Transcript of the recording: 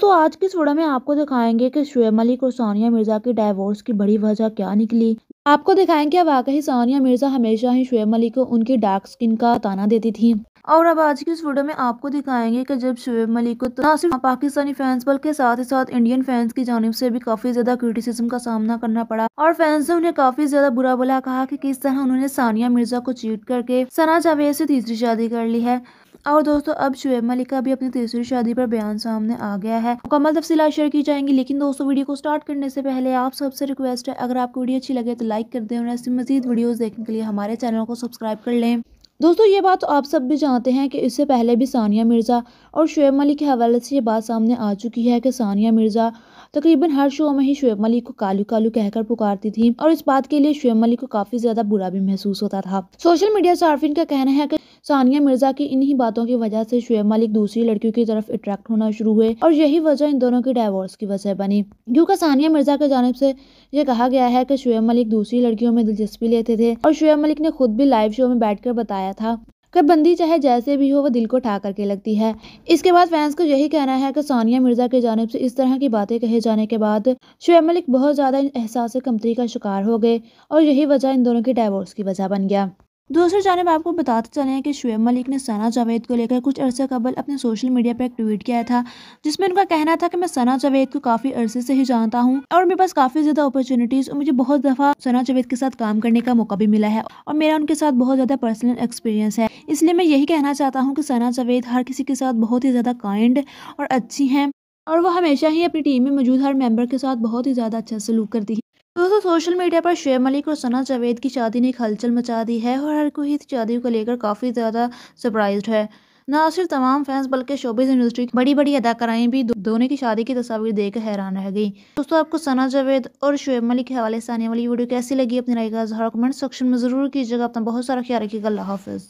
दोस्तों आज की इस वीडियो में आपको दिखाएंगे कि शुएब मलिक और सानिया मिर्जा के डाइवोर्स की बड़ी वजह क्या निकली आपको दिखाएंगे वाकई सानिया मिर्जा हमेशा ही शुएब मलिक को उनकी डार्क स्किन का ताना देती थी और अब आज की इस वीडियो में आपको दिखाएंगे कि जब शुएब मलिक को ना सिर्फ पाकिस्तानी फैंस बल्कि साथ ही साथ इंडियन फैंस की जानव से भी काफी ज्यादा क्रिटिसिज्म का सामना करना पड़ा और फैंस ने उन्हें काफी ज्यादा बुरा बुला कहा कि किस तरह उन्होंने सानिया मिर्जा को चीट करके सना जावेद से तीसरी शादी कर ली है और दोस्तों अब शुएब मलिक का भी अपनी तीसरी शादी पर बयान सामने आ गया है मुकम्मल तफसी शेयर की जाएंगी लेकिन दोस्तों वीडियो को स्टार्ट करने से पहले आप सबसे रिक्वेस्ट है अगर आपको वीडियो अच्छी लगे तो लाइक कर दें और ऐसी मजीद वीडियोज़ देखने के लिए हमारे चैनल को सब्सक्राइब कर लें दोस्तों ये बात तो आप सब भी जानते हैं कि इससे पहले भी सानिया मिर्ज़ा और शुएब मलिक के हवाले से ये बात सामने आ चुकी है कि सानिया मिर्ज़ा तकरीबन हर शो में ही शुएब मलिक को कालू कालू कहकर पुकारती थी और इस बात के लिए शुएब मलिक को काफ़ी ज़्यादा बुरा भी महसूस होता था सोशल मीडिया सार्फिन का कहना है कि सानिया मिर्जा की इन्हीं बातों की वजह से शुएब मलिक दूसरी लड़कियों की तरफ अट्रैक्ट होना शुरू हुए और यही वजह इन दोनों की डाइवोर्स की वजह बनी क्योंकि सानिया मिर्जा की जानब से यह कहा गया है कि शुएब मलिक दूसरी लड़कियों में दिलचस्पी लेते थे और शुएब मलिक ने खुद भी लाइव शो में बैठकर बताया था कि बंदी चाहे जैसे भी हो वो दिल को ठा करके लगती है इसके बाद फैंस को यही कहना है कि सानिया मिर्जा की जानब से इस तरह की बातें कहे जाने के बाद शुएब मलिक बहुत ज़्यादा एहसास कमतरी का शिकार हो गए और यही वजह इन दोनों की डाइवोर्स की वजह बन गया दूसरी जानब आपको बताते चले हैं कि शुएब मलिक ने सना जावेद को लेकर कुछ अरसे कबल अपने सोशल मीडिया पर एक ट्वीट किया था जिसमें उनका कहना था कि मैं सना जावेद को काफ़ी अरसे से ही जानता हूँ और मेरे पास काफ़ी ज़्यादा अपॉर्चुनिटीज़ और मुझे बहुत दफ़ा सना जावेद के साथ काम करने का मौका भी मिला है और मेरा उनके साथ बहुत ज़्यादा पर्सनल एक्सपीरियंस है इसलिए मैं यही कहना चाहता हूँ की सना जावेद हर किसी के साथ बहुत ही ज़्यादा काइंड और अच्छी है और वो हमेशा ही अपनी टीम में मौजूद हर मेम्बर के साथ बहुत ही ज़्यादा अच्छा सलूक करती है तो दोस्तों सोशल मीडिया पर शुएब मलिक और सना जावेद की शादी ने हलचल मचा दी है और हर कोई इस शादी को लेकर काफ़ी ज़्यादा सरप्राइज है ना सिर्फ तमाम फैंस बल्कि शोबिस इंडस्ट्री की बड़ी बड़ी अदाकाराएं भी दोनों की शादी की तस्वीर देख हैरान रह गई दोस्तों आपको सना जावेद और शुएब मलिक के हवाले से आने वाली वीडियो कैसी लगी अपनी राय का कमेंट सेक्शन में जरूर कीजिएगा अपना बहुत सारा ख्याल रखिएगा अल्लाह हाफिज़